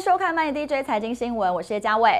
收看慢点 DJ 财经新闻，我是叶嘉伟。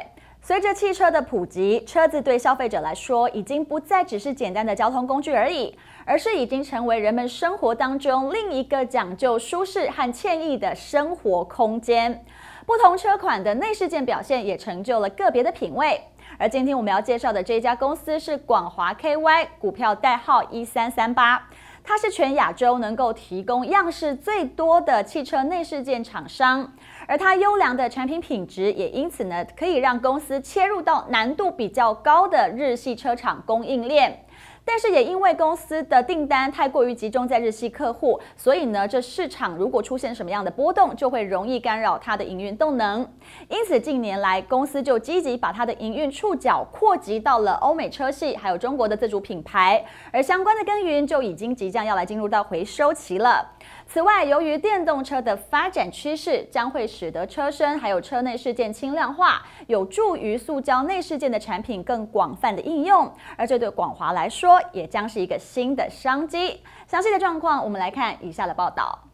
随着汽车的普及，车子对消费者来说已经不再只是简单的交通工具而已，而是已经成为人们生活当中另一个讲究舒适和惬意的生活空间。不同车款的内饰件表现也成就了个别的品味。而今天我们要介绍的这家公司是广华 KY，股票代号一三三八，它是全亚洲能够提供样式最多的汽车内饰件厂商。而它优良的产品品质，也因此呢，可以让公司切入到难度比较高的日系车厂供应链。但是也因为公司的订单太过于集中在日系客户，所以呢，这市场如果出现什么样的波动，就会容易干扰它的营运动能。因此近年来，公司就积极把它的营运触角扩及到了欧美车系，还有中国的自主品牌。而相关的耕耘就已经即将要来进入到回收期了。此外，由于电动车的发展趋势将会使得车身还有车内事件轻量化，有助于塑胶内饰件的产品更广泛的应用。而这对广华来说，也将是一个新的商机。详细的状况，我们来看以下的报道。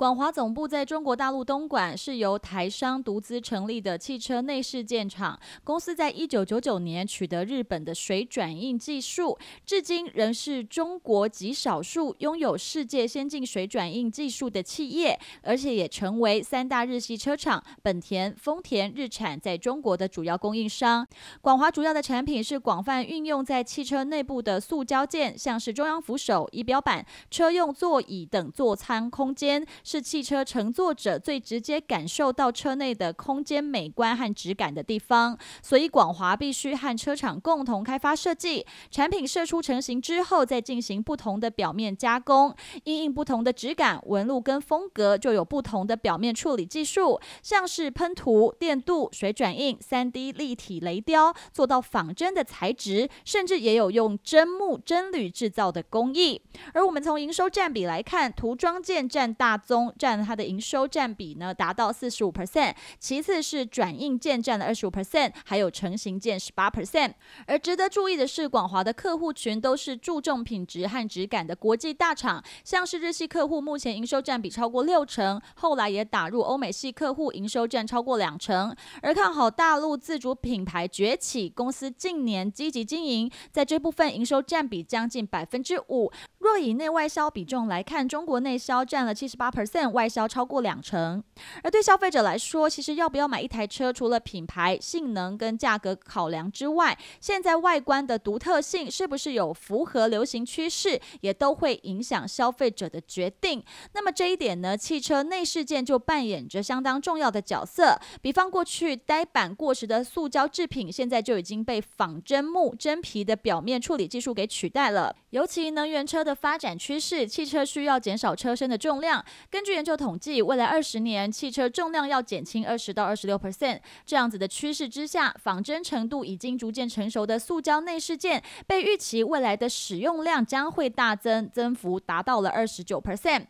广华总部在中国大陆东莞，是由台商独资成立的汽车内饰件厂。公司在一九九九年取得日本的水转印技术，至今仍是中国极少数拥有世界先进水转印技术的企业，而且也成为三大日系车厂本田、丰田、日产在中国的主要供应商。广华主要的产品是广泛运用在汽车内部的塑胶件，像是中央扶手、仪表板、车用座椅等座舱空间。是汽车乘坐者最直接感受到车内的空间美观和质感的地方，所以广华必须和车厂共同开发设计产品，射出成型之后再进行不同的表面加工，印印不同的质感纹路跟风格，就有不同的表面处理技术，像是喷涂、电镀、水转印、三 D 立体雷雕，做到仿真的材质，甚至也有用真木、真铝制造的工艺。而我们从营收占比来看，涂装件占大宗。占它的营收占比呢，达到四十五 percent，其次是转印件占了二十五 percent，还有成型件十八 percent。而值得注意的是，广华的客户群都是注重品质和质感的国际大厂，像是日系客户目前营收占比超过六成，后来也打入欧美系客户，营收占超过两成。而看好大陆自主品牌崛起，公司近年积极经营，在这部分营收占比将近百分之五。若以内外销比重来看，中国内销占了七十八 per percent 外销超过两成，而对消费者来说，其实要不要买一台车，除了品牌、性能跟价格考量之外，现在外观的独特性是不是有符合流行趋势，也都会影响消费者的决定。那么这一点呢，汽车内饰件就扮演着相当重要的角色。比方过去呆板过时的塑胶制品，现在就已经被仿真木、真皮的表面处理技术给取代了。尤其能源车的发展趋势，汽车需要减少车身的重量。根据研究统计，未来二十年汽车重量要减轻二十到二十六 percent，这样子的趋势之下，仿真程度已经逐渐成熟的塑胶内饰件，被预期未来的使用量将会大增，增幅达到了二十九 percent。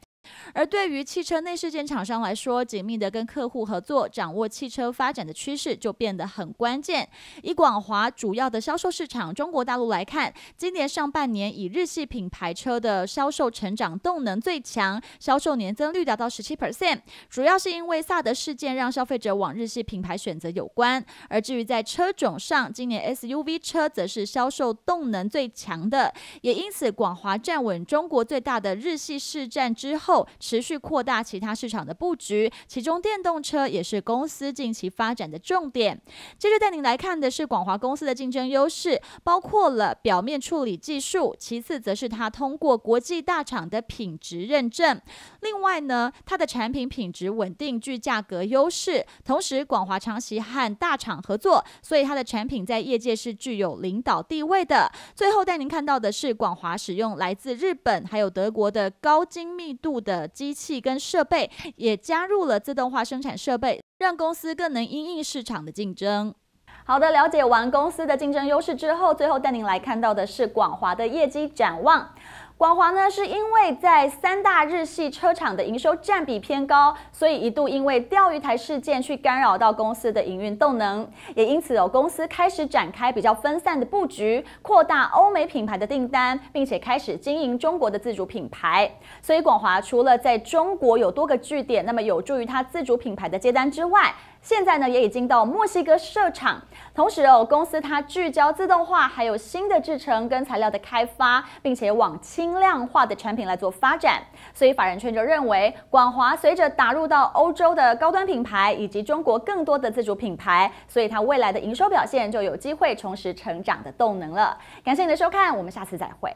而对于汽车内饰件厂商来说，紧密的跟客户合作，掌握汽车发展的趋势就变得很关键。以广华主要的销售市场中国大陆来看，今年上半年以日系品牌车的销售成长动能最强，销售年增率达到十七 percent，主要是因为萨德事件让消费者往日系品牌选择有关。而至于在车种上，今年 SUV 车则是销售动能最强的，也因此广华站稳中国最大的日系市占之后。后持续扩大其他市场的布局，其中电动车也是公司近期发展的重点。接着带您来看的是广华公司的竞争优势，包括了表面处理技术，其次则是它通过国际大厂的品质认证。另外呢，它的产品品质稳定，具价格优势。同时，广华长期和大厂合作，所以它的产品在业界是具有领导地位的。最后带您看到的是广华使用来自日本还有德国的高精密度。的机器跟设备也加入了自动化生产设备，让公司更能因应市场的竞争。好的，了解完公司的竞争优势之后，最后带您来看到的是广华的业绩展望。广华呢，是因为在三大日系车厂的营收占比偏高，所以一度因为钓鱼台事件去干扰到公司的营运动能，也因此有公司开始展开比较分散的布局，扩大欧美品牌的订单，并且开始经营中国的自主品牌。所以广华除了在中国有多个据点，那么有助于它自主品牌的接单之外，现在呢，也已经到墨西哥设厂，同时哦，公司它聚焦自动化，还有新的制程跟材料的开发，并且往轻量化的产品来做发展。所以，法人圈就认为，广华随着打入到欧洲的高端品牌，以及中国更多的自主品牌，所以它未来的营收表现就有机会重拾成长的动能了。感谢你的收看，我们下次再会。